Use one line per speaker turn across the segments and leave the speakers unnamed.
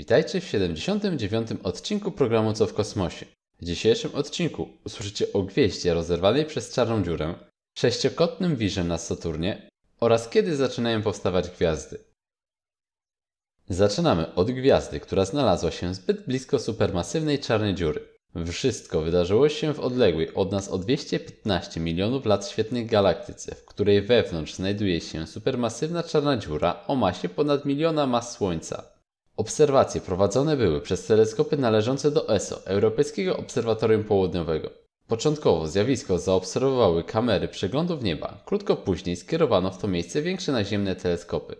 Witajcie w 79. odcinku programu Co w kosmosie. W dzisiejszym odcinku usłyszycie o gwieździe rozerwanej przez czarną dziurę, sześciokotnym wirze na Saturnie oraz kiedy zaczynają powstawać gwiazdy. Zaczynamy od gwiazdy, która znalazła się zbyt blisko supermasywnej czarnej dziury. Wszystko wydarzyło się w odległej od nas o 215 milionów lat świetnej galaktyce, w której wewnątrz znajduje się supermasywna czarna dziura o masie ponad miliona mas Słońca. Obserwacje prowadzone były przez teleskopy należące do ESO, Europejskiego Obserwatorium Południowego. Początkowo zjawisko zaobserwowały kamery przeglądów nieba, krótko później skierowano w to miejsce większe naziemne teleskopy.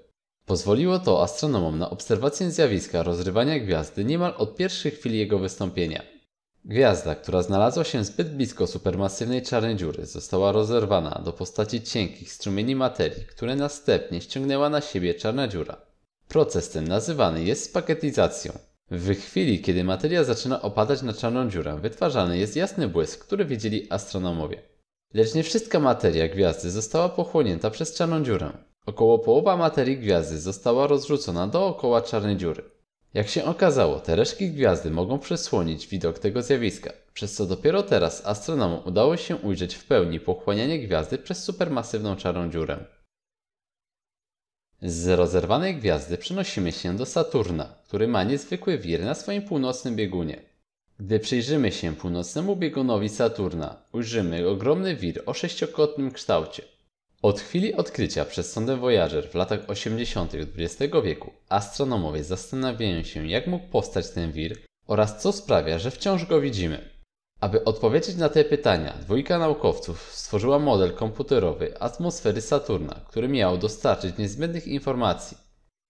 Pozwoliło to astronomom na obserwację zjawiska rozrywania gwiazdy niemal od pierwszych chwil jego wystąpienia. Gwiazda, która znalazła się zbyt blisko supermasywnej czarnej dziury, została rozerwana do postaci cienkich strumieni materii, które następnie ściągnęła na siebie czarna dziura. Proces ten nazywany jest spagetyzacją. W chwili, kiedy materia zaczyna opadać na czarną dziurę, wytwarzany jest jasny błysk, który widzieli astronomowie. Lecz nie wszystka materia gwiazdy została pochłonięta przez czarną dziurę. Około połowa materii gwiazdy została rozrzucona dookoła czarnej dziury. Jak się okazało, te resztki gwiazdy mogą przesłonić widok tego zjawiska, przez co dopiero teraz astronomom udało się ujrzeć w pełni pochłanianie gwiazdy przez supermasywną czarną dziurę. Z rozerwanej gwiazdy przenosimy się do Saturna, który ma niezwykły wir na swoim północnym biegunie. Gdy przyjrzymy się północnemu biegunowi Saturna, ujrzymy ogromny wir o sześciokrotnym kształcie. Od chwili odkrycia przez sondę Voyager w latach 80. XX wieku astronomowie zastanawiają się, jak mógł powstać ten wir oraz co sprawia, że wciąż go widzimy. Aby odpowiedzieć na te pytania, dwójka naukowców stworzyła model komputerowy atmosfery Saturna, który miał dostarczyć niezbędnych informacji.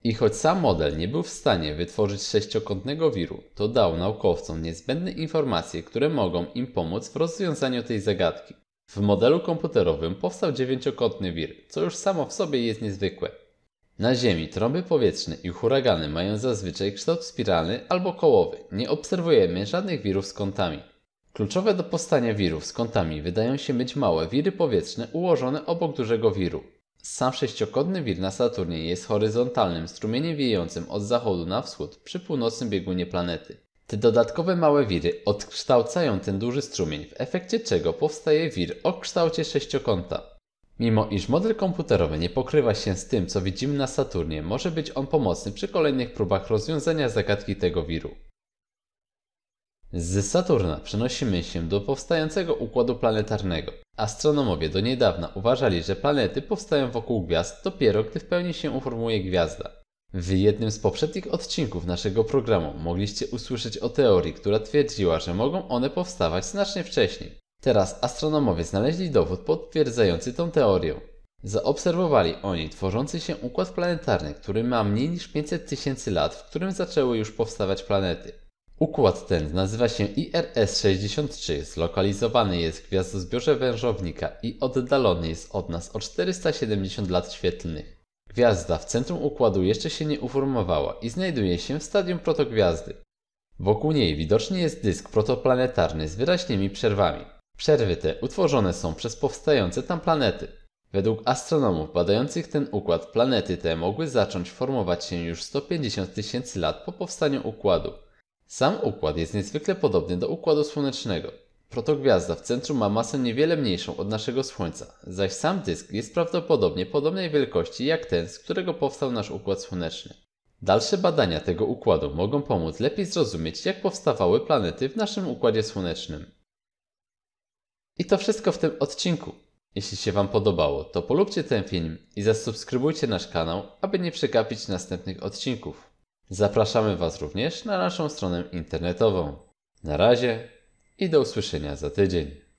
I choć sam model nie był w stanie wytworzyć sześciokątnego wiru, to dał naukowcom niezbędne informacje, które mogą im pomóc w rozwiązaniu tej zagadki. W modelu komputerowym powstał dziewięciokątny wir, co już samo w sobie jest niezwykłe. Na Ziemi trąby powietrzne i huragany mają zazwyczaj kształt spiralny albo kołowy. Nie obserwujemy żadnych wirów z kątami. Kluczowe do powstania wirów z kątami wydają się być małe wiry powietrzne ułożone obok dużego wiru. Sam sześciokątny wir na Saturnie jest horyzontalnym strumieniem wiejącym od zachodu na wschód przy północnym biegunie planety. Te dodatkowe małe wiry odkształcają ten duży strumień, w efekcie czego powstaje wir o kształcie sześciokąta. Mimo iż model komputerowy nie pokrywa się z tym, co widzimy na Saturnie, może być on pomocny przy kolejnych próbach rozwiązania zagadki tego wiru. Z Saturna przenosimy się do powstającego układu planetarnego. Astronomowie do niedawna uważali, że planety powstają wokół gwiazd dopiero gdy w pełni się uformuje gwiazda. W jednym z poprzednich odcinków naszego programu mogliście usłyszeć o teorii, która twierdziła, że mogą one powstawać znacznie wcześniej. Teraz astronomowie znaleźli dowód potwierdzający tę teorię. Zaobserwowali oni tworzący się układ planetarny, który ma mniej niż 500 tysięcy lat, w którym zaczęły już powstawać planety. Układ ten nazywa się IRS-63, zlokalizowany jest w gwiazdozbiorze Wężownika i oddalony jest od nas o 470 lat świetlnych. Gwiazda w centrum układu jeszcze się nie uformowała i znajduje się w stadium protogwiazdy. Wokół niej widoczny jest dysk protoplanetarny z wyraźnymi przerwami. Przerwy te utworzone są przez powstające tam planety. Według astronomów badających ten układ planety te mogły zacząć formować się już 150 tysięcy lat po powstaniu układu. Sam układ jest niezwykle podobny do Układu Słonecznego. Protogwiazda w centrum ma masę niewiele mniejszą od naszego Słońca, zaś sam dysk jest prawdopodobnie podobnej wielkości jak ten, z którego powstał nasz Układ Słoneczny. Dalsze badania tego układu mogą pomóc lepiej zrozumieć, jak powstawały planety w naszym Układzie Słonecznym. I to wszystko w tym odcinku. Jeśli się Wam podobało, to polubcie ten film i zasubskrybujcie nasz kanał, aby nie przegapić następnych odcinków. Zapraszamy Was również na naszą stronę internetową. Na razie i do usłyszenia za tydzień.